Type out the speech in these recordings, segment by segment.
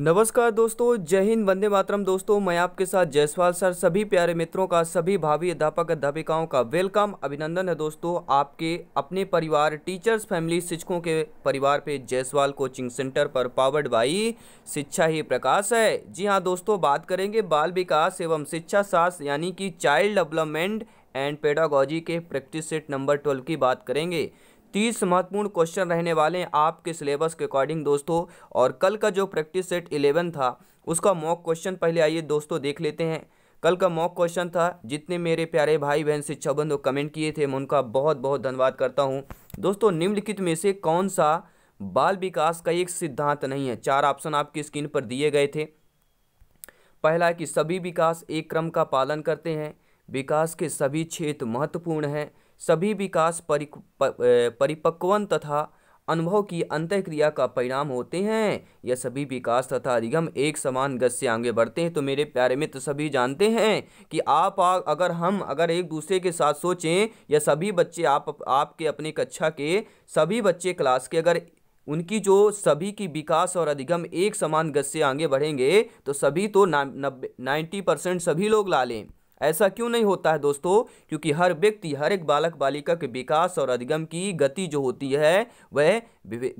नमस्कार दोस्तों जय हिंद वंदे मातरम दोस्तों मैं आपके साथ जयसवाल सर सभी प्यारे मित्रों का सभी भावी अध्यापक अध्यापिकाओं का वेलकम अभिनंदन है दोस्तों आपके अपने परिवार टीचर्स फैमिली शिक्षकों के परिवार पे जयसवाल कोचिंग सेंटर पर पावर्ड बाई शिक्षा ही प्रकाश है जी हाँ दोस्तों बात करेंगे बाल विकास एवं शिक्षा शास्त्र यानी कि चाइल्ड डेवलपमेंट एंड पेडागोजी के प्रैक्टिस सेट नंबर ट्वेल्व की बात करेंगे तीस महत्वपूर्ण क्वेश्चन रहने वाले हैं आपके सिलेबस के अकॉर्डिंग दोस्तों और कल का जो प्रैक्टिस सेट इलेवन था उसका मॉक क्वेश्चन पहले आइए दोस्तों देख लेते हैं कल का मॉक क्वेश्चन था जितने मेरे प्यारे भाई बहन शिक्षा बंधु कमेंट किए थे मैं उनका बहुत बहुत धन्यवाद करता हूँ दोस्तों निम्नलिखित में से कौन सा बाल विकास का एक सिद्धांत नहीं है चार ऑप्शन आपकी स्क्रीन पर दिए गए थे पहला कि सभी विकास एक क्रम का पालन करते हैं विकास के सभी क्षेत्र महत्वपूर्ण हैं सभी विकास परिपक्वन तथा अनुभव की अंतक्रिया का परिणाम होते हैं यह सभी विकास तथा अधिगम एक समान गत से आगे बढ़ते हैं तो मेरे प्यारे मित्र तो सभी जानते हैं कि आप आ, अगर हम अगर एक दूसरे के साथ सोचें या सभी बच्चे आप आपके अपने कक्षा के सभी बच्चे क्लास के अगर उनकी जो सभी की विकास और अधिगम एक समान गत से आगे बढ़ेंगे तो सभी तो ना नब्बे नाइन्टी परसेंट सभी लोग ला लें ऐसा क्यों नहीं होता है दोस्तों क्योंकि हर व्यक्ति हर एक बालक बालिका के विकास और अधिगम की गति जो होती है वह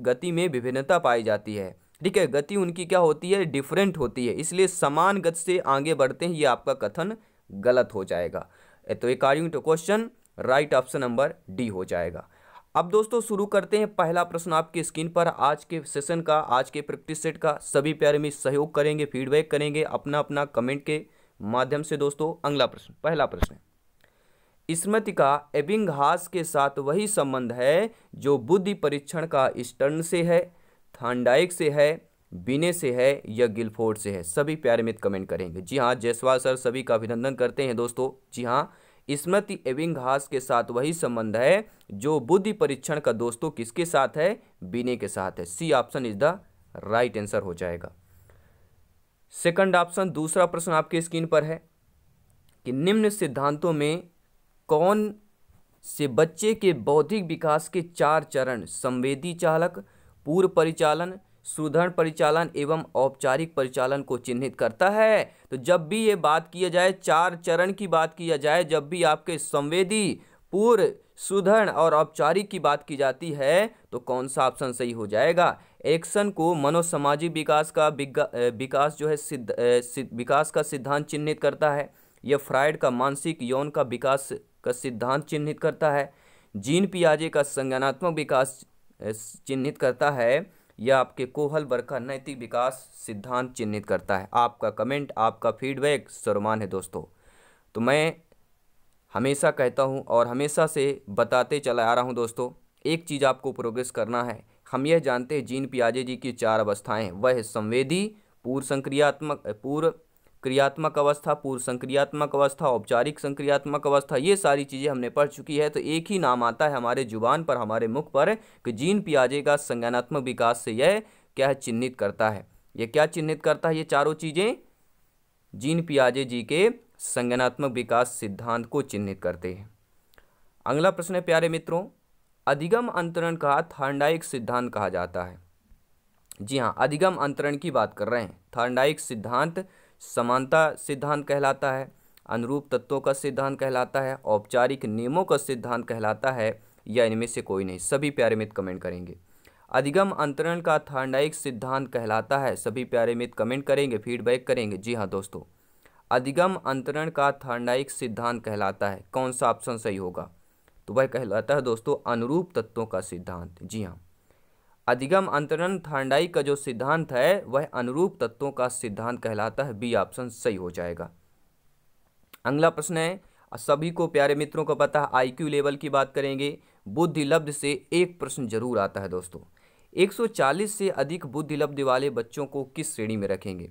गति में विभिन्नता पाई जाती है ठीक है गति उनकी क्या होती है डिफरेंट होती है इसलिए समान गति से आगे बढ़ते हैं ये आपका कथन गलत हो जाएगा तो according to question right option number D हो जाएगा अब दोस्तों शुरू करते हैं पहला प्रश्न आपकी स्क्रीन पर आज के सेशन का आज के प्रैक्टिस सेट का सभी प्यारे में सहयोग करेंगे फीडबैक करेंगे अपना अपना कमेंट के माध्यम से दोस्तों अगला प्रश्न पहला प्रश्न स्मृति का एबिंगहास के साथ वही संबंध है जो बुद्धि परीक्षण का स्टर्न से है थांडाइक से है बिने से है या गिलफोर्ड से है सभी प्यारे मित्र कमेंट करेंगे जी हाँ जयसवाल सर सभी का अभिनंदन करते हैं दोस्तों जी हाँ स्मृति एविंगहास के साथ वही संबंध है जो बुद्धि परीक्षण का दोस्तों किसके साथ है बिने के साथ है C option is the right answer हो जाएगा सेकंड ऑप्शन दूसरा प्रश्न आपके स्क्रीन पर है कि निम्न सिद्धांतों में कौन से बच्चे के बौद्धिक विकास के चार चरण संवेदी चालक पूर्व परिचालन सुदृढ़ परिचालन एवं औपचारिक परिचालन को चिन्हित करता है तो जब भी ये बात किया जाए चार चरण की बात किया जाए जब भी आपके संवेदी पूर्व सुदृढ़ और औपचारिक की बात की जाती है तो कौन सा ऑप्शन सही हो जाएगा एक्शन को मनोसामाजिक विकास का विकास जो है सिद्ध, विकास का सिद्धांत चिन्हित करता है यह फ्राइड का मानसिक यौन का विकास का सिद्धांत चिन्हित करता है जीन पियाजे का संज्ञानात्मक विकास चिन्हित करता है या आपके कोहल वर्ग का नैतिक विकास सिद्धांत चिन्हित करता है आपका कमेंट आपका फीडबैक सर्वमान है दोस्तों तो मैं हमेशा कहता हूँ और हमेशा से बताते चला आ रहा हूँ दोस्तों एक चीज़ आपको प्रोग्रेस करना है हम यह जानते हैं जीन पियाजे जी की चार अवस्थाएं वह संवेदी पूर्व संक्रियात्मक पूर्व क्रियात्मक अवस्था पूर्व संक्रियात्मक अवस्था औपचारिक संक्रियात्मक अवस्था ये सारी चीज़ें हमने पढ़ चुकी है तो एक ही नाम आता है हमारे जुबान पर हमारे मुख पर कि जीन पियाजे का संज्ञानात्मक विकास से यह क्या चिन्हित करता है यह क्या चिन्हित करता है ये चारों चीज़ें जीन पियाजे जी के संज्ञानात्मक विकास सिद्धांत को चिन्हित करते हैं अगला प्रश्न है प्यारे मित्रों अधिगम अंतरण का थार्डाइक सिद्धांत कहा जाता है जी हाँ अधिगम अंतरण की बात कर रहे हैं थार्डाइक सिद्धांत समानता सिद्धांत कहलाता है अनुरूप तत्वों का सिद्धांत कहलाता है औपचारिक नियमों का सिद्धांत कहलाता है या इनमें से कोई नहीं सभी प्यारे मित्र कमेंट करेंगे अधिगम अंतरण का थार्डाइक सिद्धांत कहलाता है सभी प्यारे मित्र कमेंट करेंगे फीडबैक करेंगे जी हाँ दोस्तों अधिगम अंतरण का थार्डाइक सिद्धांत कहलाता है कौन सा ऑप्शन सही होगा तो वह कहलाता है दोस्तों अनुरूप तत्वों का सिद्धांत जी हाँ अधिगम अंतरण थांडाई का जो सिद्धांत है वह अनुरूप तत्वों का सिद्धांत कहलाता है बी ऑप्शन सही हो जाएगा अगला प्रश्न है सभी को प्यारे मित्रों को पता है आई लेवल की बात करेंगे बुद्धि लब्ध से एक प्रश्न जरूर आता है दोस्तों 140 से अधिक बुद्धि लब्ध वाले बच्चों को किस श्रेणी में रखेंगे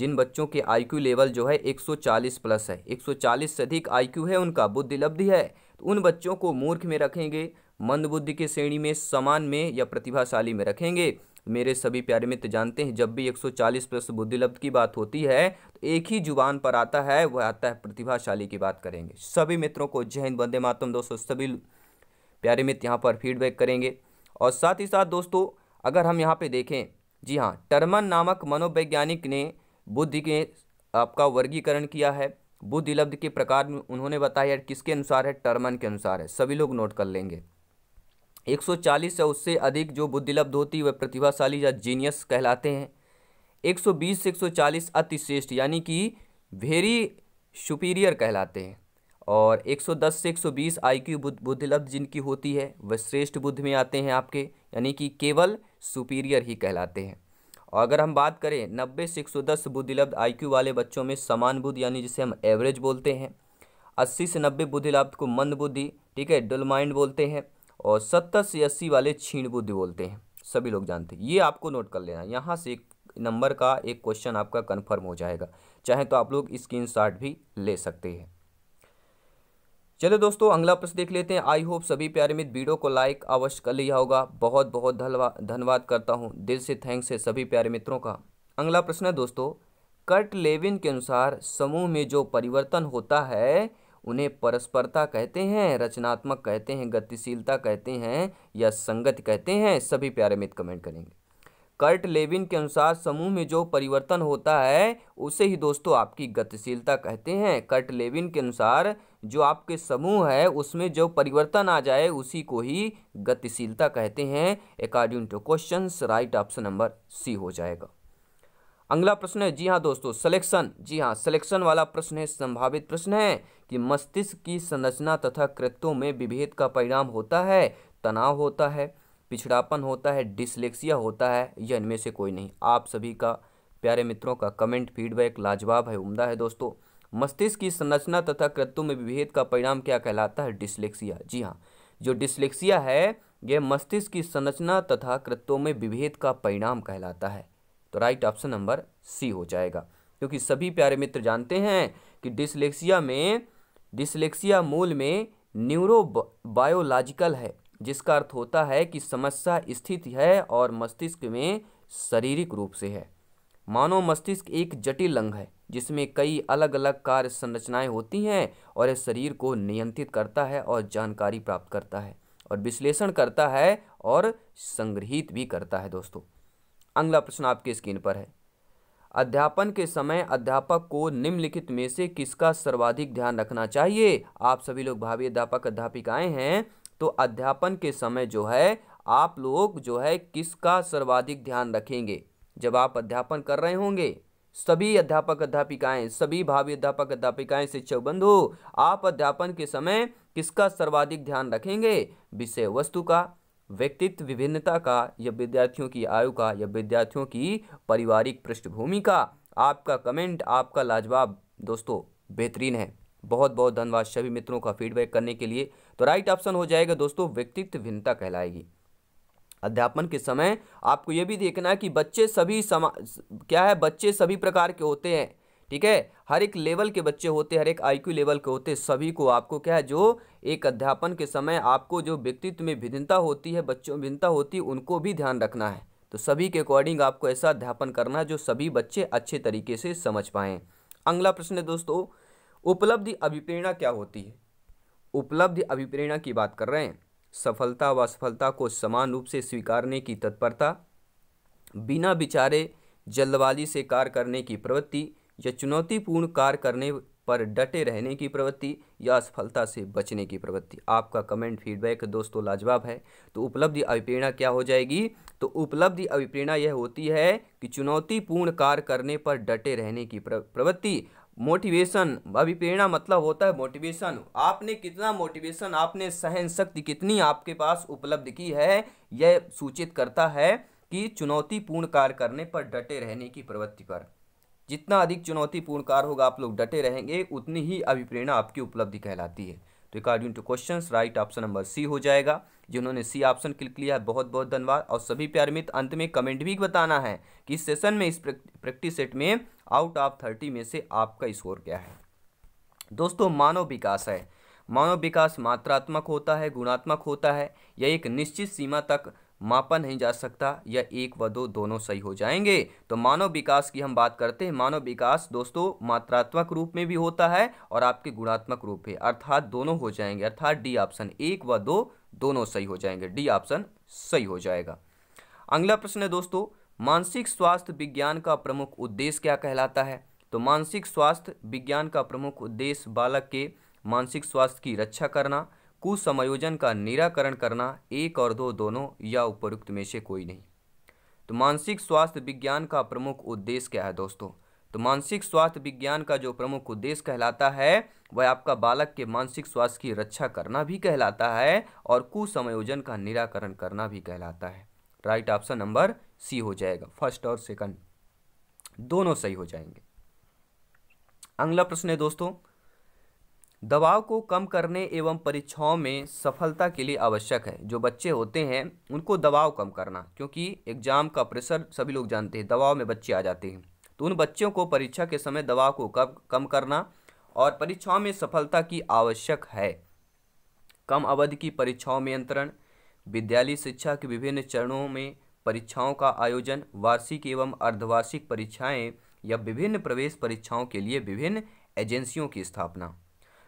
जिन बच्चों के आई लेवल जो है 140 प्लस है 140 से अधिक आई है उनका बुद्धि लब्धि है उन बच्चों को मूर्ख में रखेंगे मंदबुद्धि के श्रेणी में समान में या प्रतिभाशाली में रखेंगे मेरे सभी प्यारे मित्र जानते हैं जब भी 140 प्लस बुद्धिलब्ध की बात होती है तो एक ही जुबान पर आता है वह आता है प्रतिभाशाली की बात करेंगे सभी मित्रों को जय हिंद वंदे मातम दोस्तों सभी प्यारे मित्र यहाँ पर फीडबैक करेंगे और साथ ही साथ दोस्तों अगर हम यहाँ पे देखें जी हाँ टर्मन नामक मनोवैज्ञानिक ने बुद्धि के आपका वर्गीकरण किया है बुद्धि लब्ध के प्रकार में उन्होंने बताया किसके अनुसार है टर्मन के अनुसार है सभी लोग नोट कर लेंगे 140 या उससे अधिक जो बुद्धिलब्ध होती है वह प्रतिभाशाली या जीनियस कहलाते हैं 120 से 140 अतिश्रेष्ठ यानी कि वेरी सुपीरियर कहलाते हैं और 110 से 120 आईक्यू बुद्धिलब्ध जिनकी होती है वह श्रेष्ठ बुद्ध में आते हैं आपके यानी कि केवल सुपीरियर ही कहलाते हैं और अगर हम बात करें नब्बे से एक सौ दस बुद्धिलब्ध आई क्यू वाले बच्चों में समान बुद्धि यानी जिसे हम एवरेज बोलते हैं अस्सी से नब्बे बुद्धिलब्ध को मंद बुद्धि ठीक है डल माइंड बोलते हैं और सत्तर से अस्सी वाले छीण बुद्धि बोलते हैं सभी लोग जानते हैं ये आपको नोट कर लेना यहाँ से एक नंबर का एक क्वेश्चन आपका कन्फर्म हो जाएगा चाहे तो आप लोग स्क्रीन भी ले सकते हैं चलिए दोस्तों अगला प्रश्न देख लेते हैं आई होप सभी प्यारे मित्र वीडियो को लाइक अवश्य कर लिया होगा बहुत बहुत धन्यवाद करता हूँ दिल से थैंक्स है सभी प्यारे मित्रों का अगला प्रश्न है दोस्तों कर्ट लेविन के अनुसार समूह में जो परिवर्तन होता है उन्हें परस्परता कहते हैं रचनात्मक कहते हैं गतिशीलता कहते हैं या संगत कहते हैं सभी प्यारे मित्र कमेंट करेंगे कर्ट लेविन के अनुसार समूह में जो परिवर्तन होता है उसे ही दोस्तों आपकी गतिशीलता कहते हैं कर्ट लेविन के अनुसार जो आपके समूह है उसमें जो परिवर्तन आ जाए उसी को ही गतिशीलता कहते हैं according to question right option number C हो जाएगा अगला प्रश्न है जी हाँ दोस्तों सिलेक्शन जी हाँ सिलेक्शन वाला प्रश्न है संभावित प्रश्न है कि मस्तिष्क की संरचना तथा कृत्यों में विभेद का परिणाम होता है तनाव होता है पिछड़ापन होता है डिसलेक्सिया होता है यह इनमें से कोई नहीं आप सभी का प्यारे मित्रों का कमेंट फीडबैक लाजवाब है उम्दा है दोस्तों मस्तिष्क की संरचना तथा कृत्यों में विभेद का परिणाम क्या कहलाता है डिस्लेक्सिया जी हाँ जो डिस्लेक्सिया है यह मस्तिष्क की संरचना तथा कृत्यु में विभेद का परिणाम कहलाता है तो राइट ऑप्शन नंबर सी हो जाएगा क्योंकि सभी प्यारे मित्र जानते हैं कि डिसलेक्सिया में डिसलेक्सिया मूल में न्यूरो बायोलॉजिकल है जिसका अर्थ होता है कि समस्या स्थित है और मस्तिष्क में शारीरिक रूप से है मानव मस्तिष्क एक जटिल अंग है जिसमें कई अलग अलग कार्य संरचनाएं होती हैं और यह शरीर को नियंत्रित करता है और जानकारी प्राप्त करता है और विश्लेषण करता है और संग्रहित भी करता है दोस्तों अगला प्रश्न आपके स्क्रीन पर है अध्यापन के समय अध्यापक को निम्नलिखित में से किसका सर्वाधिक ध्यान रखना चाहिए आप सभी लोग भावी अध्यापक अध्यापिकाएँ हैं तो अध्यापन के समय जो है आप लोग जो है किसका सर्वाधिक ध्यान रखेंगे जब आप अध्यापन कर रहे होंगे सभी अध्यापक अध्यापिकाएं सभी भावी अध्यापक अध्यापिकाएं शिक्षक बंधु आप अध्यापन के समय किसका सर्वाधिक ध्यान रखेंगे विषय वस्तु का व्यक्तित्व विभिन्नता का या विद्यार्थियों की आयु का या विद्यार्थियों की पारिवारिक पृष्ठभूमि का आपका कमेंट आपका लाजवाब दोस्तों बेहतरीन है बहुत बहुत धन्यवाद सभी मित्रों का फीडबैक करने के लिए तो राइट ऑप्शन हो जाएगा दोस्तों व्यक्तित्व भिन्नता कहलाएगी अध्यापन के समय आपको ये भी देखना है कि बच्चे सभी समा क्या है बच्चे सभी प्रकार के होते हैं ठीक है हर एक लेवल के बच्चे होते हैं हर एक आईक्यू लेवल के होते सभी को आपको क्या है जो एक अध्यापन के समय आपको जो व्यक्तित्व में भिन्नता होती है बच्चों में भिन्नता होती है उनको भी ध्यान रखना है तो सभी के अकॉर्डिंग आपको ऐसा अध्यापन करना है जो सभी बच्चे अच्छे तरीके से समझ पाएँ अगला प्रश्न है दोस्तों उपलब्धि अभिप्रेरणा क्या होती है उपलब्धि अभिप्रेरणा की बात कर रहे हैं सफलता व असफलता को समान रूप से स्वीकारने की तत्परता बिना विचारे जल्दबाजी से कार्य करने की प्रवृत्ति या चुनौतीपूर्ण कार्य करने पर डटे रहने की प्रवृत्ति या असफलता से बचने की प्रवृत्ति आपका कमेंट फीडबैक दोस्तों लाजवाब है तो उपलब्धि अभिप्रेरणा क्या हो जाएगी तो उपलब्धि अभिप्रेरणा यह होती है कि चुनौतीपूर्ण कार्य करने पर डटे रहने की प्रवृत्ति मोटिवेशन अभिप्रेरणा मतलब होता है मोटिवेशन आपने कितना मोटिवेशन आपने सहन शक्ति कितनी आपके पास उपलब्ध की है यह सूचित करता है कि चुनौतीपूर्ण कार्य करने पर डटे रहने की प्रवृत्ति पर जितना अधिक चुनौतीपूर्ण कार्य होगा आप लोग डटे रहेंगे उतनी ही अभिप्रेरणा आपकी उपलब्धि कहलाती है तो according to question right option number C हो जाएगा जिन्होंने सी ऑप्शन क्लिक किया है बहुत बहुत धन्यवाद और सभी प्यार मित्र अंत में कमेंट भी बताना है कि इस सेशन में इस प्रैक्टिस सेट में आउट ऑफ थर्टी में से आपका स्कोर क्या है दोस्तों मानव विकास है मानव विकास मात्रात्मक होता है गुणात्मक होता है यह एक निश्चित सीमा तक मापा नहीं जा सकता या एक व दो दोनों सही हो जाएंगे तो मानव विकास की हम बात करते हैं मानव विकास दोस्तों मात्रात्मक रूप में भी होता है और आपके गुणात्मक रूप में अर्थात दोनों हो जाएंगे अर्थात डी ऑप्शन एक व दो दोनों सही हो जाएंगे डी ऑप्शन सही हो जाएगा अगला प्रश्न है दोस्तों मानसिक स्वास्थ्य विज्ञान का प्रमुख उद्देश्य क्या कहलाता है तो मानसिक स्वास्थ्य विज्ञान का प्रमुख उद्देश्य बालक के मानसिक स्वास्थ्य की रक्षा करना कुसमायोजन का निराकरण करना एक और दो दोनों या उपरुक्त में से कोई नहीं तो मानसिक स्वास्थ्य विज्ञान का प्रमुख उद्देश्य क्या है दोस्तों तो मानसिक स्वास्थ्य विज्ञान का जो प्रमुख उद्देश्य कहलाता है वह आपका बालक के मानसिक स्वास्थ्य की रक्षा करना भी कहलाता है और कुसमायोजन का निराकरण करना भी कहलाता है राइट ऑप्शन नंबर सी हो जाएगा फर्स्ट और सेकंड दोनों सही हो जाएंगे अगला प्रश्न है दोस्तों दबाव को कम करने एवं परीक्षाओं में सफलता के लिए आवश्यक है जो बच्चे होते हैं उनको दबाव कम करना क्योंकि एग्जाम का प्रेशर सभी लोग जानते हैं दबाव में बच्चे आ जाते हैं तो उन बच्चों को परीक्षा के समय दबाव को कम कम करना और परीक्षाओं में सफलता की आवश्यक है कम अवधि की परीक्षाओं में अंतरण विद्यालय शिक्षा के विभिन्न चरणों में परीक्षाओं का आयोजन वार्षिक एवं अर्धवार्षिक परीक्षाएँ या विभिन्न प्रवेश परीक्षाओं के लिए विभिन्न एजेंसियों की स्थापना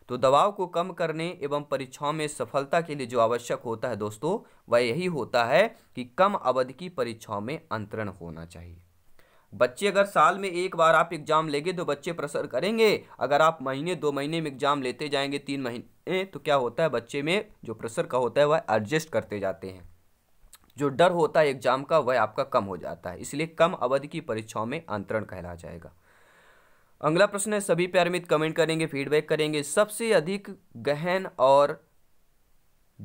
तो दबाव को कम करने एवं परीक्षाओं में सफलता के लिए जो आवश्यक होता है दोस्तों वह यही होता है कि कम अवधि की परीक्षाओं में अंतरण होना चाहिए बच्चे अगर साल में एक बार आप एग्ज़ाम लेंगे तो बच्चे प्रसर करेंगे अगर आप महीने दो महीने में एग्ज़ाम लेते जाएंगे तीन महीने तो क्या होता है बच्चे में जो प्रेशर का होता है वह एडजस्ट करते जाते हैं जो डर होता है एग्ज़ाम का वह आपका कम हो जाता है इसलिए कम अवधि की परीक्षाओं में अंतरण कहला जाएगा अगला प्रश्न है सभी प्यार मित्र कमेंट करेंगे फीडबैक करेंगे सबसे अधिक गहन और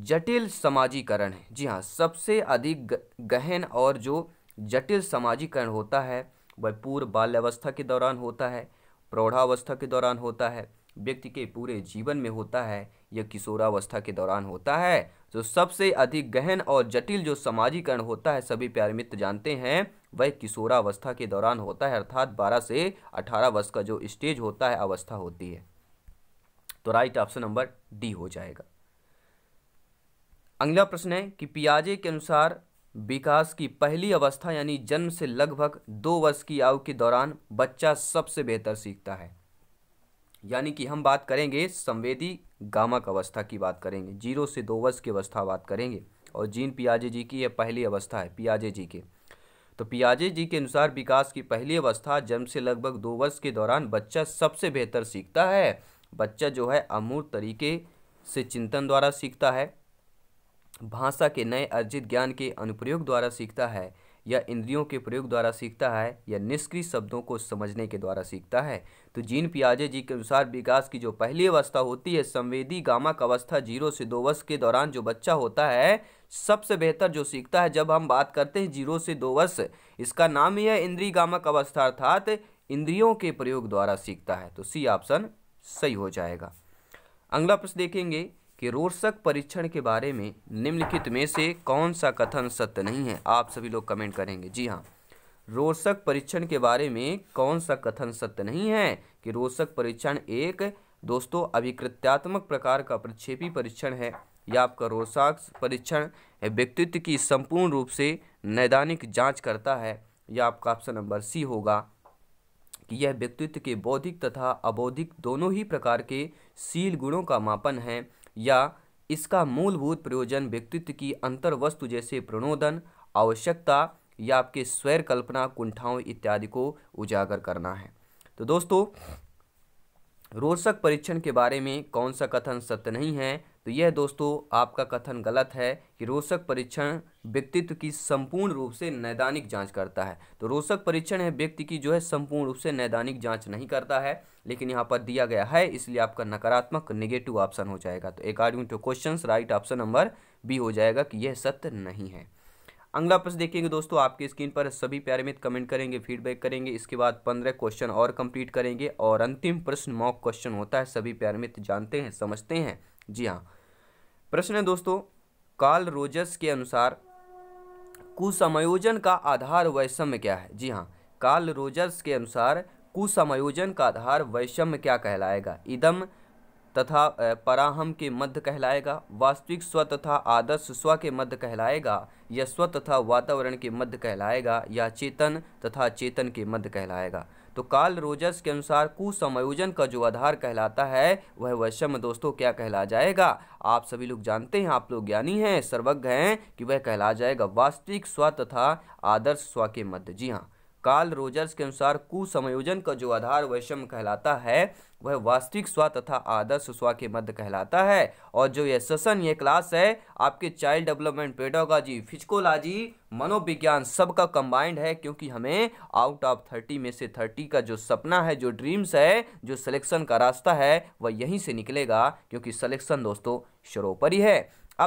जटिल समाजीकरण है जी हाँ सबसे अधिक गहन और जो जटिल समाजीकरण होता है वह पूर्व बाल्यावस्था के दौरान होता है प्रौढ़ावस्था के दौरान होता है व्यक्ति के पूरे जीवन में होता है यह किशोरावस्था के दौरान होता है जो सबसे अधिक गहन और जटिल जो समाजीकरण होता है सभी प्यारे मित्र जानते हैं वह किशोरावस्था के दौरान होता है अर्थात 12 से 18 वर्ष का जो स्टेज होता है अवस्था होती है तो राइट ऑप्शन नंबर डी हो जाएगा अगला प्रश्न है कि पियाजे के अनुसार विकास की पहली अवस्था यानी जन्म से लगभग दो वर्ष की आयु के दौरान बच्चा सबसे बेहतर सीखता है यानी कि हम बात करेंगे संवेदी गामक अवस्था की बात करेंगे जीरो से दो वर्ष की अवस्था बात करेंगे और जीन पियाजे जी की यह पहली अवस्था है पियाजे जी के तो पियाजे जी के अनुसार विकास की पहली अवस्था जन्म से लगभग दो वर्ष के दौरान बच्चा सबसे बेहतर सीखता है बच्चा जो है अमूर्त तरीके से चिंतन द्वारा सीखता है भाषा के नए अर्जित ज्ञान के अनुप्रयोग द्वारा सीखता है या इंद्रियों के प्रयोग द्वारा सीखता है या निष्क्रिय शब्दों को समझने के द्वारा सीखता है तो जीन पियाजे जी के अनुसार विकास की जो पहली अवस्था होती है संवेदी गामक अवस्था जीरो से दो वर्ष के दौरान जो बच्चा होता है सबसे बेहतर जो सीखता है जब हम बात करते हैं जीरो से दो वर्ष इसका नाम ही है इंद्री गामक अवस्था अर्थात इंद्रियों के प्रयोग द्वारा सीखता है तो सी ऑप्शन सही हो जाएगा अगला प्रश्न देखेंगे कि रोचक परीक्षण के बारे में निम्नलिखित में से कौन सा कथन सत्य नहीं है आप सभी लोग कमेंट करेंगे जी हाँ रोचक परीक्षण के बारे में कौन सा कथन सत्य नहीं है कि रोचक परीक्षण एक दोस्तों अभिकृत्यात्मक प्रकार का प्रक्षेपी परीक्षण है या आपका रोषाक परीक्षण व्यक्तित्व की संपूर्ण रूप से नैदानिक जांच करता है यह आपका ऑप्शन नंबर सी होगा कि यह व्यक्तित्व के बौद्धिक तथा अबौद्धिक दोनों ही प्रकार के सील गुणों का मापन है या इसका मूलभूत प्रयोजन व्यक्तित्व की अंतर्वस्तु जैसे प्रणोदन आवश्यकता या आपके स्वैर कल्पना कुंठाओं इत्यादि को उजागर करना है तो दोस्तों रोचक परीक्षण के बारे में कौन सा कथन सत्य नहीं है तो यह दोस्तों आपका कथन गलत है कि रोशक परीक्षण व्यक्तित्व की संपूर्ण रूप से नैदानिक जांच करता है तो रोशक परीक्षण है व्यक्ति की जो है संपूर्ण रूप से नैदानिक जांच नहीं करता है लेकिन यहाँ पर दिया गया है इसलिए आपका नकारात्मक निगेटिव ऑप्शन हो जाएगा तो according to question right option number B हो जाएगा कि यह सत्य नहीं है अगला प्रश्न देखेंगे दोस्तों आपके स्क्रीन पर सभी प्यारे मित्र कमेंट करेंगे फीडबैक करेंगे इसके बाद पंद्रह क्वेश्चन और कंप्लीट करेंगे और अंतिम प्रश्न मॉक क्वेश्चन होता है सभी प्यारे मित्र जानते हैं समझते हैं जी हाँ प्रश्न है दोस्तों कार्ल रोजस के अनुसार कुसमायोजन का आधार वैषम्य क्या है जी हाँ कार्ल रोजस के अनुसार कुसमायोजन का आधार वैषम्य क्या कहलाएगा इदम तथा पराहम के मध्य कहलाएगा वास्तविक स्व तथा आदर्श स्व के मध्य कहलाएगा या स्व तथा वातावरण के मध्य कहलाएगा या चेतन तथा चेतन के मध्य कहलाएगा तो कार्ल रोजर्स के अनुसार कुसमायोजन का जो आधार कहलाता है वह वैषम्य दोस्तों क्या कहला जाएगा आप सभी लोग जानते हैं आप लोग ज्ञानी हैं सर्वज्ञ हैं कि वह कहला जाएगा वास्तविक स्व तथा आदर्श स्व के मध्य जी हाँ कार्ल रोजर्स के अनुसार कुसमयोजन का जो आधार वैषम्य कहलाता है वह वास्तविक स्व तथा आदर्श स्व के मध्य कहलाता है और जो ये सेशन ये क्लास है आपके चाइल्ड डेवलपमेंट पेडोलॉजी फिजिकोलॉजी मनोविज्ञान सबका कंबाइंड है क्योंकि हमें आउट ऑफ थर्टी में से थर्टी का जो सपना है जो ड्रीम्स है जो सिलेक्शन का रास्ता है वह यहीं से निकलेगा क्योंकि सिलेक्शन दोस्तों ही है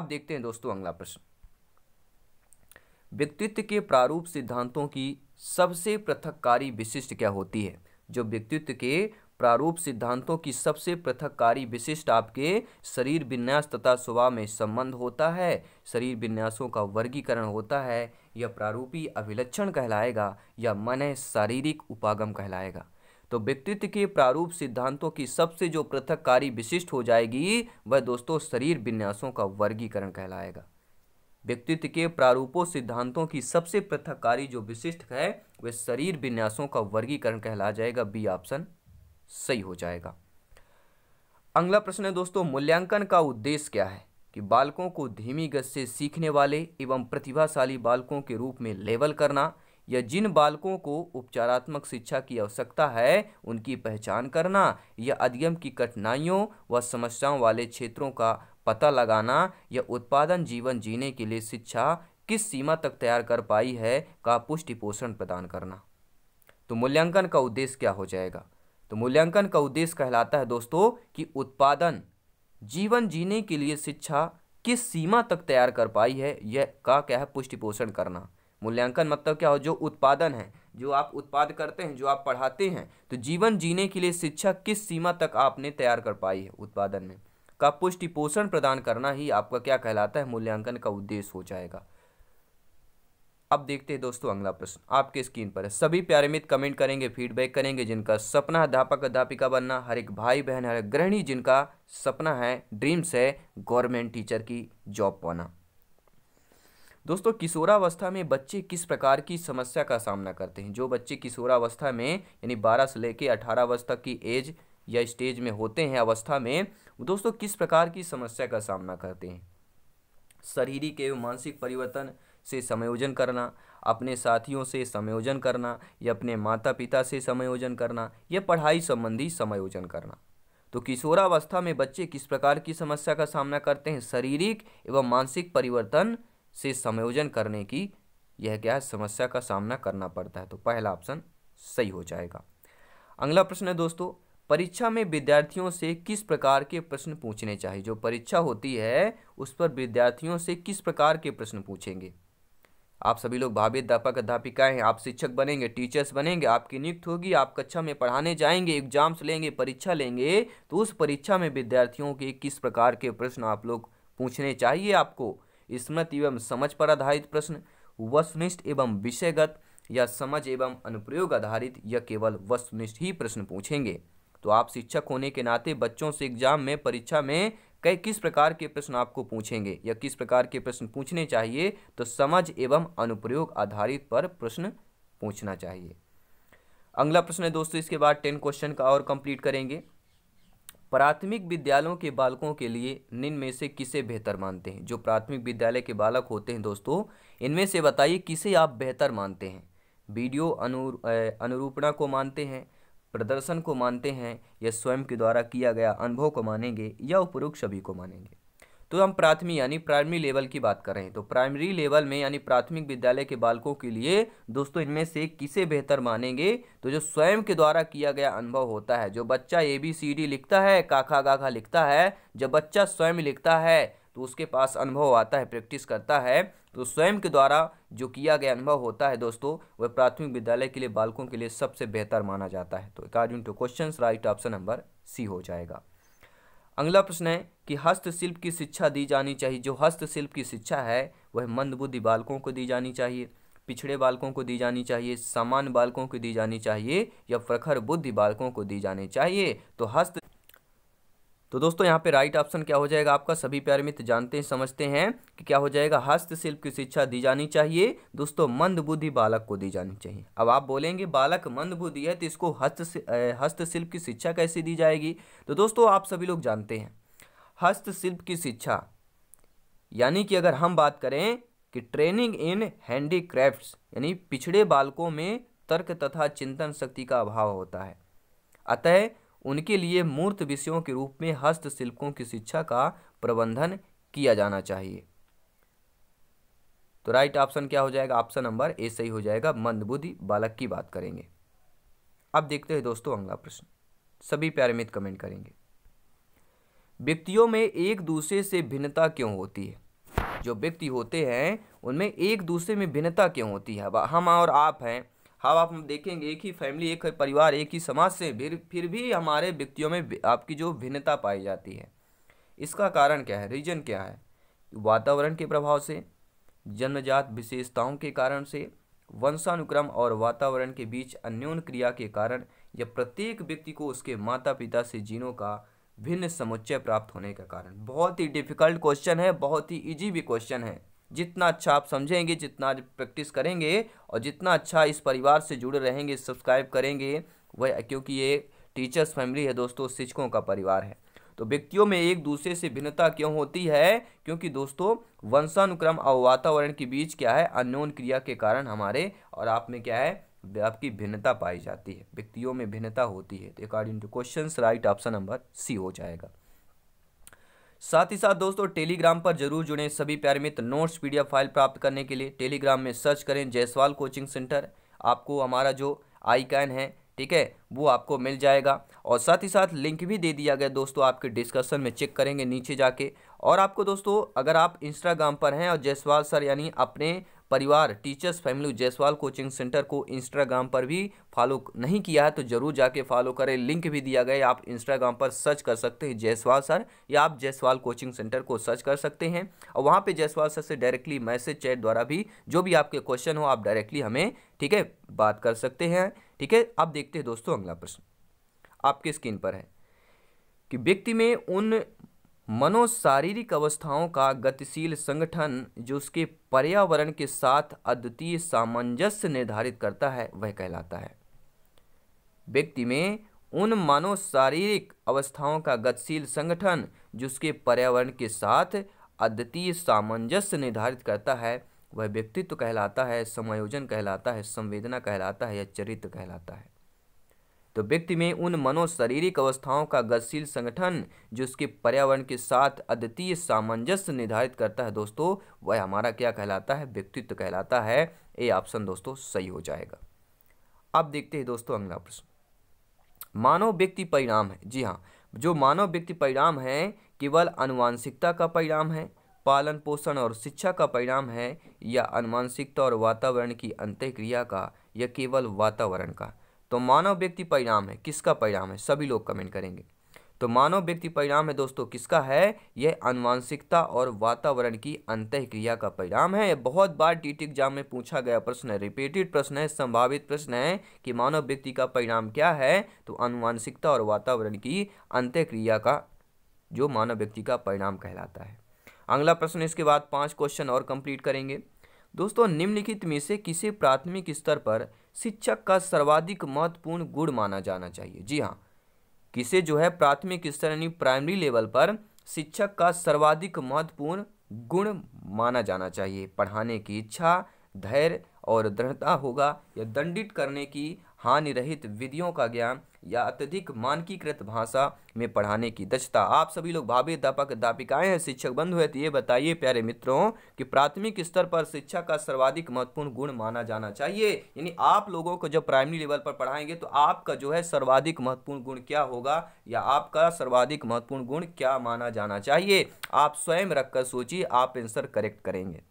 अब देखते हैं दोस्तों अगला प्रश्न व्यक्तित्व के प्रारूप सिद्धांतों की सबसे पृथककारी विशिष्ट क्या होती है जो व्यक्तित्व के प्रारूप सिद्धांतों की सबसे पृथककारी विशिष्ट आपके शरीर विन्यास तथा स्वभाव में संबंध होता है शरीर विन्यासों का वर्गीकरण होता है यह प्रारूपी अभिलक्षण कहलाएगा या मन शारीरिक उपागम कहलाएगा तो व्यक्तित्व के प्रारूप सिद्धांतों की सबसे जो पृथककारी विशिष्ट हो जाएगी वह दोस्तों शरीर विन्यासों का वर्गीकरण कहलाएगा व्यक्तित्व के प्रारूपों सिद्धांतों की सबसे पृथककारी जो विशिष्ट है वह शरीर विन्यासों का वर्गीकरण कहला जाएगा बी ऑप्शन सही हो जाएगा अगला प्रश्न है दोस्तों मूल्यांकन का उद्देश्य क्या है कि बालकों को धीमी गति से सीखने वाले एवं प्रतिभाशाली बालकों के रूप में लेवल करना या जिन बालकों को उपचारात्मक शिक्षा की आवश्यकता है उनकी पहचान करना या अधिगम की कठिनाइयों व समस्याओं वाले क्षेत्रों का पता लगाना या उत्पादन जीवन जीने के लिए शिक्षा किस सीमा तक तैयार कर पाई है का पुष्टि पोषण प्रदान करना तो मूल्यांकन का उद्देश्य क्या हो जाएगा तो मूल्यांकन का उद्देश्य कहलाता है दोस्तों कि उत्पादन जीवन जीने के लिए शिक्षा किस सीमा तक तैयार कर पाई है यह का क्या है पुष्टि पोषण करना मूल्यांकन मतलब क्या हो जो उत्पादन है जो आप उत्पाद करते हैं जो आप पढ़ाते हैं तो जीवन जीने के लिए शिक्षा किस सीमा तक आपने तैयार कर पाई है उत्पादन में का पुष्टि पोषण प्रदान करना ही आपका क्या कहलाता है मूल्यांकन का उद्देश्य हो जाएगा अब देखते हैं दोस्तों अगला प्रश्न आपके स्क्रीन पर है सभी प्यारे मित्र कमेंट करेंगे फीडबैक करेंगे जिनका सपना है अध्यापिका बनना हर एक भाई बहन हर एक गृहिणी जिनका सपना है ड्रीम्स है गवर्नमेंट टीचर की जॉब पाना दोस्तों किशोरावस्था में बच्चे किस प्रकार की समस्या का सामना करते हैं जो बच्चे किशोरावस्था में यानी बारह से लेकर अठारह वर्ष तक की एज या स्टेज में होते हैं अवस्था में दोस्तों किस प्रकार की समस्या का सामना करते हैं शारीरिक एवं मानसिक परिवर्तन से समायोजन करना अपने साथियों से समायोजन करना या अपने माता पिता से समायोजन करना या पढ़ाई संबंधी समायोजन करना तो किशोरावस्था में बच्चे किस प्रकार की समस्या का सामना करते हैं शारीरिक एवं मानसिक परिवर्तन से समायोजन करने की यह क्या है समस्या का सामना करना पड़ता है तो पहला ऑप्शन सही हो जाएगा अगला प्रश्न है दोस्तों परीक्षा में विद्यार्थियों से किस प्रकार के प्रश्न पूछने चाहिए जो परीक्षा होती है उस पर विद्यार्थियों से किस प्रकार के प्रश्न पूछेंगे आप सभी लोग भावी अध्यापक अध्यापिकाएं हैं आप शिक्षक बनेंगे टीचर्स बनेंगे आपकी नियुक्त होगी आप कक्षा में पढ़ाने जाएंगे एग्जाम्स लेंगे परीक्षा लेंगे तो उस परीक्षा में विद्यार्थियों के किस प्रकार के प्रश्न आप लोग पूछने चाहिए आपको स्मृति एवं समझ पर आधारित प्रश्न वस्तुनिष्ठ एवं विषयगत या समझ एवं अनुप्रयोग आधारित या केवल वस्तुनिष्ठ ही प्रश्न पूछेंगे तो आप शिक्षक होने के नाते बच्चों से एग्जाम में परीक्षा में कई किस प्रकार के प्रश्न आपको पूछेंगे या किस प्रकार के प्रश्न पूछने चाहिए तो समझ एवं अनुप्रयोग आधारित पर प्रश्न पूछना चाहिए अगला प्रश्न है दोस्तों इसके बाद टेन क्वेश्चन का और कंप्लीट करेंगे प्राथमिक विद्यालयों के बालकों के लिए निम्न में से किसे बेहतर मानते हैं जो प्राथमिक विद्यालय के बालक होते हैं दोस्तों इनमें से बताइए किसे आप बेहतर मानते हैं वीडियो अनु अनुरूपणा को मानते हैं प्रदर्शन को मानते हैं या स्वयं के द्वारा किया गया अनुभव को मानेंगे या उपरोक्त सभी को मानेंगे तो हम प्राथमिक यानी प्राइमरी लेवल की बात कर रहे हैं तो प्राइमरी लेवल में यानी प्राथमिक विद्यालय के बालकों के लिए दोस्तों इनमें से किसे बेहतर मानेंगे तो जो स्वयं के द्वारा किया गया अनुभव होता है जो बच्चा ए बी सी डी लिखता है काखा गाखा लिखता है जब बच्चा स्वयं लिखता है तो उसके पास अनुभव आता है प्रैक्टिस करता है तो स्वयं के द्वारा जो किया गया अनुभव होता है दोस्तों वह प्राथमिक विद्यालय के लिए बालकों के लिए सबसे बेहतर माना जाता है तो according to question right option number C हो जाएगा अगला प्रश्न है कि हस्तशिल्प की शिक्षा दी जानी चाहिए जो हस्तशिल्प की शिक्षा है वह मंदबुद्धि बालकों को दी जानी चाहिए पिछड़े बालकों को दी जानी चाहिए सामान्य बालकों को दी जानी चाहिए या प्रखर बुद्धि बालकों को दी जानी चाहिए तो हस्त तो दोस्तों यहाँ पे राइट ऑप्शन क्या हो जाएगा आपका सभी प्यारे मित्र जानते हैं समझते हैं कि क्या हो जाएगा हस्तशिल्प की शिक्षा दी जानी चाहिए दोस्तों मंद बुद्धि बालक को दी जानी चाहिए अब आप बोलेंगे बालक मंद बुद्धि है तो इसको हस्त हस्तशिल्प की शिक्षा कैसे दी जाएगी तो दोस्तों आप सभी लोग जानते हैं हस्तशिल्प की शिक्षा यानी कि अगर हम बात करें कि ट्रेनिंग इन हैंडीक्राफ्ट्स यानी पिछड़े बालकों में तर्क तथा चिंतन शक्ति का अभाव होता है अतः उनके लिए मूर्त विषयों के रूप में हस्तशिल्पों की शिक्षा का प्रबंधन किया जाना चाहिए तो राइट ऑप्शन क्या हो जाएगा ऑप्शन नंबर ए सही हो जाएगा मंदबुद्धि बालक की बात करेंगे अब देखते हैं दोस्तों अगला प्रश्न सभी प्यारे मित्र कमेंट करेंगे व्यक्तियों में एक दूसरे से भिन्नता क्यों होती है जो व्यक्ति होते हैं उनमें एक दूसरे में भिन्नता क्यों होती है हम और आप हैं हाँ आप हम देखेंगे एक ही फैमिली एक परिवार एक ही समाज से फिर फिर भी हमारे व्यक्तियों में आपकी जो भिन्नता पाई जाती है इसका कारण क्या है रीजन क्या है वातावरण के प्रभाव से जन्मजात विशेषताओं के कारण से वंशानुक्रम और वातावरण के बीच अन्योन क्रिया के कारण या प्रत्येक व्यक्ति को उसके माता पिता से जीनों का भिन्न समुच्चय प्राप्त होने का कारण बहुत ही डिफिकल्ट क्वेश्चन है बहुत ही इजी भी क्वेश्चन है जितना अच्छा आप समझेंगे जितना प्रैक्टिस करेंगे और जितना अच्छा इस परिवार से जुड़े रहेंगे सब्सक्राइब करेंगे वह क्योंकि ये टीचर्स फैमिली है दोस्तों शिक्षकों का परिवार है तो व्यक्तियों में एक दूसरे से भिन्नता क्यों होती है क्योंकि दोस्तों वंशानुक्रम और वातावरण के बीच क्या है अनोन क्रिया के कारण हमारे और आप में क्या है आपकी भिन्नता पाई जाती है व्यक्तियों में भिन्नता होती है तो according to question right option number C हो जाएगा साथ ही साथ दोस्तों टेलीग्राम पर जरूर जुड़ें सभी प्यारे मित्र नोट्स पीडीएफ फाइल प्राप्त करने के लिए टेलीग्राम में सर्च करें जयसवाल कोचिंग सेंटर आपको हमारा जो आईकैन है ठीक है वो आपको मिल जाएगा और साथ ही साथ लिंक भी दे दिया गया दोस्तों आपके डिस्कशन में चेक करेंगे नीचे जाके और आपको दोस्तों अगर आप इंस्टाग्राम पर हैं और जयसवाल सर यानी अपने परिवार teachers family Jaiswal coaching centre को इंस्टाग्राम पर भी फॉलो नहीं किया है तो ज़रूर जाके फॉलो करें लिंक भी दिया गया आप इंस्टाग्राम पर सर्च कर सकते हैं जयसवाल सर या आप जयसवाल कोचिंग सेंटर को सर्च कर सकते हैं और वहाँ पर जयसवाल सर से डायरेक्टली मैसेज चैट द्वारा भी जो भी आपके क्वेश्चन हो आप डायरेक्टली हमें ठीक है बात कर सकते हैं ठीक है अब देखते हैं दोस्तों अगला प्रश्न आपके स्क्रीन पर है कि व्यक्ति में उन मनोशारीरिक अवस्थाओं का गतिशील संगठन जो उसके पर्यावरण के साथ अद्वितीय सामंजस्य निर्धारित करता है वह कहलाता है व्यक्ति में उन मनोशारीरिक अवस्थाओं का गतिशील संगठन जो उसके पर्यावरण के साथ अद्वितीय सामंजस्य निर्धारित करता है वह व्यक्तित्व कहलाता है समायोजन कहलाता है संवेदना कहलाता है या चरित्र कहलाता है तो व्यक्ति में उन मनोशारीरिक अवस्थाओं का गतिशील संगठन जो उसके पर्यावरण के साथ अद्वितीय सामंजस्य निर्धारित करता है दोस्तों वह हमारा क्या कहलाता है व्यक्तित्व कहलाता है ये ऑप्शन दोस्तों सही हो जाएगा अब देखते हैं दोस्तों अगला प्रश्न मानव व्यक्ति परिणाम है जी हाँ जो मानव व्यक्ति परिणाम है केवल अनुवांशिकता का परिणाम है पालन पोषण और शिक्षा का परिणाम है या अनुवांशिकता और वातावरण की अंत्यक्रिया का या केवल वातावरण का तो मानव व्यक्ति परिणाम है किसका परिणाम है सभी लोग कमेंट करेंगे तो मानव व्यक्ति परिणाम है दोस्तों किसका है यह अनुवांशिकता और वातावरण की अंत क्रिया का परिणाम है यह बहुत बार टी टी एग्जाम में पूछा गया प्रश्न है रिपीटेड प्रश्न है संभावित प्रश्न है कि मानव व्यक्ति का परिणाम क्या है तो अनुवांशिकता और वातावरण की अंत क्रिया का जो मानव व्यक्ति का परिणाम कहलाता है अगला प्रश्न इसके बाद पाँच क्वेश्चन और कंप्लीट करेंगे दोस्तों निम्नलिखित में से किसे प्राथमिक स्तर पर शिक्षक का सर्वाधिक महत्वपूर्ण गुण माना जाना चाहिए जी हाँ किसे जो है प्राथमिक स्तर यानी प्राइमरी लेवल पर शिक्षक का सर्वाधिक महत्वपूर्ण गुण माना जाना चाहिए पढ़ाने की इच्छा धैर्य और दृढ़ता होगा या दंडित करने की हानि रहित विधियों का ज्ञान या अत्यधिक मानकीकृत भाषा में पढ़ाने की दक्षता आप सभी लोग भाभी अध्यापक अध्यापिकाएँ हैं शिक्षक बंधु हैं तो ये बताइए प्यारे मित्रों कि प्राथमिक स्तर पर शिक्षा का सर्वाधिक महत्वपूर्ण गुण माना जाना चाहिए यानी आप लोगों को जब प्राइमरी लेवल पर पढ़ाएंगे तो आपका जो है सर्वाधिक महत्वपूर्ण गुण क्या होगा या आपका सर्वाधिक महत्वपूर्ण गुण क्या माना जाना चाहिए आप स्वयं रखकर सोचिए आप आंसर करेक्ट करेंगे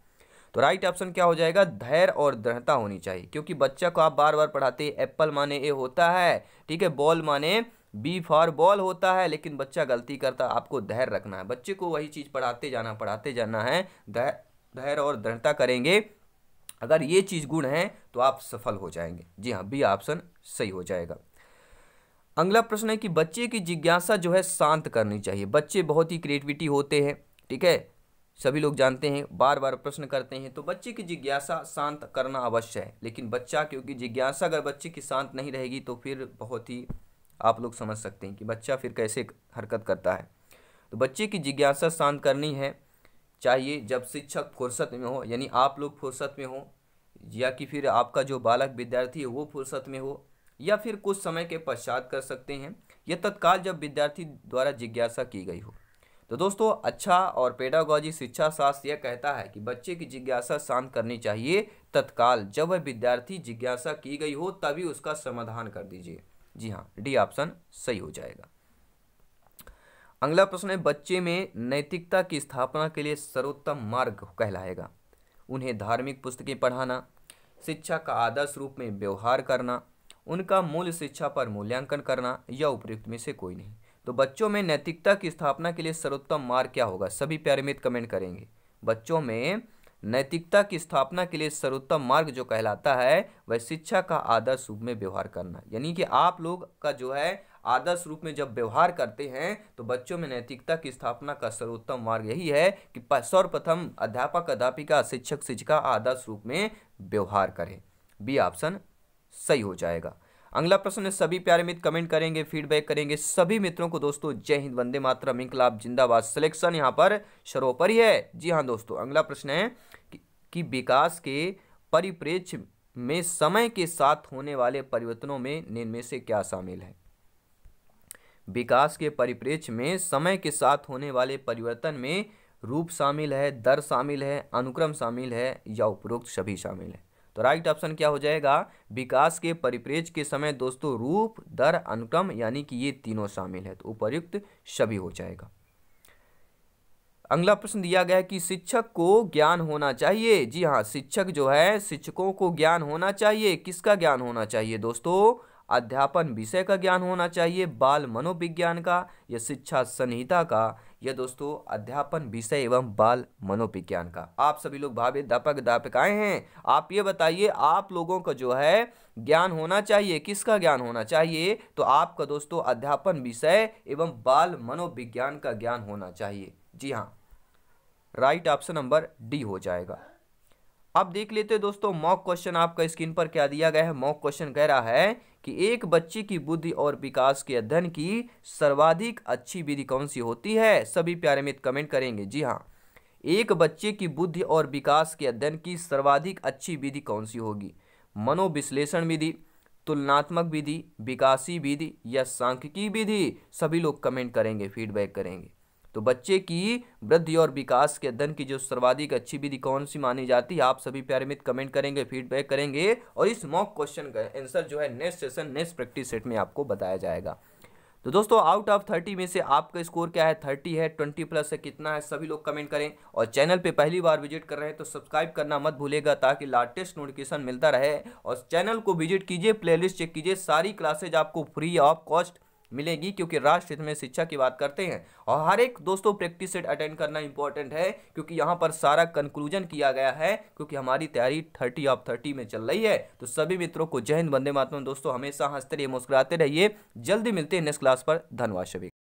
तो राइट ऑप्शन क्या हो जाएगा धैर्य और दृढ़ता होनी चाहिए क्योंकि बच्चा को आप बार बार पढ़ाते एप्पल माने ए होता है ठीक है बॉल माने बी फॉर बॉल होता है लेकिन बच्चा गलती करता आपको धैर्य रखना है बच्चे को वही चीज़ पढ़ाते जाना पढ़ाते जाना है धैर्य और दृढ़ता करेंगे अगर ये चीज़ गुण है तो आप सफल हो जाएंगे जी हाँ बी ऑप्शन सही हो जाएगा अगला प्रश्न है कि बच्चे की जिज्ञासा जो है शांत करनी चाहिए बच्चे बहुत ही क्रिएटिविटी होते हैं ठीक है सभी लोग जानते हैं बार बार प्रश्न करते हैं तो बच्चे की जिज्ञासा शांत करना अवश्य है लेकिन बच्चा क्योंकि जिज्ञासा अगर बच्चे की शांत नहीं रहेगी तो फिर बहुत ही आप लोग समझ सकते हैं कि बच्चा फिर कैसे हरकत करता है तो बच्चे की जिज्ञासा शांत करनी है चाहिए जब शिक्षक फुर्सत में हो यानी आप लोग फुर्सत में हो या कि फिर आपका जो बालक विद्यार्थी है वो फुर्सत में हो या फिर कुछ समय के पश्चात कर सकते हैं यह तत्काल जब विद्यार्थी द्वारा जिज्ञासा की गई हो तो दोस्तों अच्छा और पेडागोजी शिक्षा शास्त्र यह कहता है कि बच्चे की जिज्ञासा शांत करनी चाहिए तत्काल जब वह विद्यार्थी जिज्ञासा की गई हो तभी उसका समाधान कर दीजिए जी हाँ डी ऑप्शन सही हो जाएगा अगला प्रश्न है बच्चे में नैतिकता की स्थापना के लिए सर्वोत्तम मार्ग कहलाएगा उन्हें धार्मिक पुस्तकें पढ़ाना शिक्षा का आदर्श रूप में व्यवहार करना उनका मूल शिक्षा पर मूल्यांकन करना या उपयुक्त में से कोई नहीं तो बच्चों में नैतिकता की स्थापना के लिए सर्वोत्तम मार्ग क्या होगा सभी प्यारेमित कमेंट करेंगे बच्चों में नैतिकता की स्थापना के लिए सर्वोत्तम मार्ग जो कहलाता है वह शिक्षा का आदर्श रूप में व्यवहार करना यानी कि आप लोग का जो है आदर्श रूप में जब व्यवहार करते हैं तो बच्चों में नैतिकता की स्थापना का सर्वोत्तम मार्ग यही है कि सर्वप्रथम अध्यापक अध्यापिका शिक्षक शिक्षिका आदर्श रूप में व्यवहार करें बी ऑप्शन सही हो जाएगा अगला प्रश्न है सभी प्यारे मित्र कमेंट करेंगे फीडबैक करेंगे सभी मित्रों को दोस्तों जय हिंद वंदे मातरम इंकलाब जिंदाबाद सिलेक्शन यहाँ पर सरोपरि है जी हाँ दोस्तों अगला प्रश्न है कि, कि विकास के परिप्रेक्ष्य में समय के साथ होने वाले परिवर्तनों में निम्न से क्या शामिल है विकास के परिप्रेक्ष्य में समय के साथ होने वाले परिवर्तन में रूप शामिल है दर शामिल है अनुक्रम शामिल है या उपरोक्त सभी शामिल है तो राइट ऑप्शन क्या हो जाएगा विकास के परिप्रेज के समय दोस्तों रूप दर अनुक्रम यानी कि ये तीनों शामिल है तो उपयुक्त सभी हो जाएगा अगला प्रश्न दिया गया है कि शिक्षक को ज्ञान होना चाहिए जी हाँ शिक्षक जो है शिक्षकों को ज्ञान होना चाहिए किसका ज्ञान होना चाहिए दोस्तों अध्यापन विषय का ज्ञान होना चाहिए बाल मनोविज्ञान का या शिक्षा संहिता का यह दोस्तों अध्यापन विषय एवं बाल मनोविज्ञान का आप सभी लोग भावे दापक अध्यापिकाएं हैं आप ये बताइए आप लोगों का जो है ज्ञान होना चाहिए किसका ज्ञान होना चाहिए तो आपका दोस्तों अध्यापन विषय एवं बाल मनोविज्ञान का ज्ञान होना चाहिए जी हाँ राइट ऑप्शन नंबर डी हो जाएगा अब देख लेते हैं दोस्तों मॉक क्वेश्चन आपका स्क्रीन पर क्या दिया गया है मॉक क्वेश्चन कह रहा है कि एक बच्चे की बुद्धि और विकास के अध्ययन की सर्वाधिक अच्छी विधि कौन सी होती है सभी प्यारे मित्र कमेंट करेंगे जी हाँ एक बच्चे की बुद्धि और विकास के अध्ययन की सर्वाधिक अच्छी विधि कौन सी होगी मनोविश्लेषण विधि तुलनात्मक विधि विकासी विधि या सांख्यिकी विधि सभी लोग कमेंट करेंगे फीडबैक करेंगे तो बच्चे की वृद्धि और विकास के अध्ययन की जो सर्वाधिक अच्छी विधि कौन सी मानी जाती है आप सभी प्यारे मित्र कमेंट करेंगे फीडबैक करेंगे और इस मॉक क्वेश्चन का आंसर जो है next session next practice set में आपको बताया जाएगा तो दोस्तों आउट ऑफ थर्टी में से आपका स्कोर क्या है थर्टी है ट्वेंटी प्लस है कितना है सभी लोग कमेंट करें और चैनल पे पहली बार विजिट कर रहे हैं तो सब्सक्राइब करना मत भूलेगा ताकि लाटेस्ट नोटिफिकेशन मिलता रहे और चैनल को विजिट कीजिए प्लेलिस्ट चेक कीजिए सारी क्लासेज आपको फ्री ऑफ कॉस्ट मिलेगी क्योंकि राष्ट्र हित में शिक्षा की बात करते हैं और हर एक दोस्तों प्रैक्टिस सेट अटेंड करना इंपॉर्टेंट है क्योंकि यहाँ पर सारा कंक्लूजन किया गया है क्योंकि हमारी तैयारी थर्टी ऑफ थर्टी में चल रही है तो सभी मित्रों को जय हिंद वंदे मातम दोस्तों हमेशा हंसते रहिए मुस्कुराते रहिए जल्दी मिलते हैं नेक्स्ट क्लास पर धन्यवाद सभी